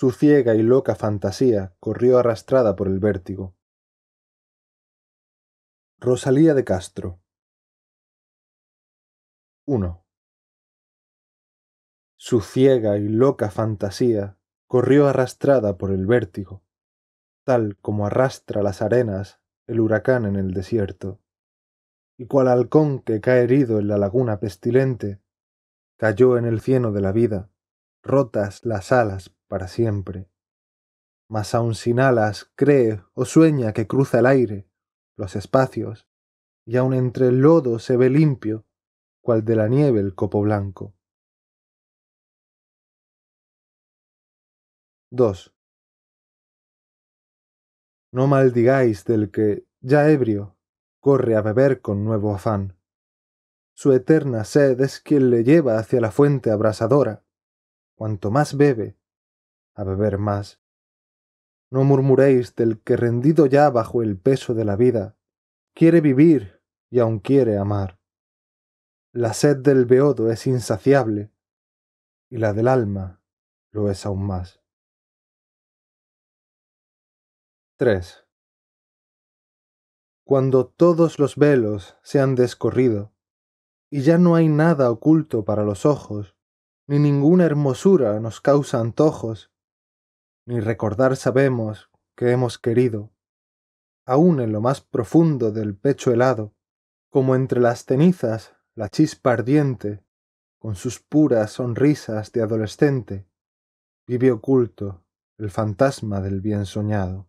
Su ciega y loca fantasía corrió arrastrada por el vértigo. Rosalía de Castro 1. Su ciega y loca fantasía corrió arrastrada por el vértigo, tal como arrastra las arenas el huracán en el desierto, y cual halcón que cae herido en la laguna pestilente, cayó en el cieno de la vida, rotas las alas para siempre. Mas aun sin alas, cree o sueña que cruza el aire, los espacios, y aun entre el lodo se ve limpio, cual de la nieve el copo blanco. 2. No maldigáis del que, ya ebrio, corre a beber con nuevo afán. Su eterna sed es quien le lleva hacia la fuente abrasadora. Cuanto más bebe, a beber más. No murmuréis del que rendido ya bajo el peso de la vida, quiere vivir y aun quiere amar. La sed del beodo es insaciable, y la del alma lo es aún más. 3. Cuando todos los velos se han descorrido, y ya no hay nada oculto para los ojos, ni ninguna hermosura nos causa antojos, ni recordar sabemos que hemos querido, aún en lo más profundo del pecho helado, como entre las cenizas la chispa ardiente, con sus puras sonrisas de adolescente, vive oculto el fantasma del bien soñado.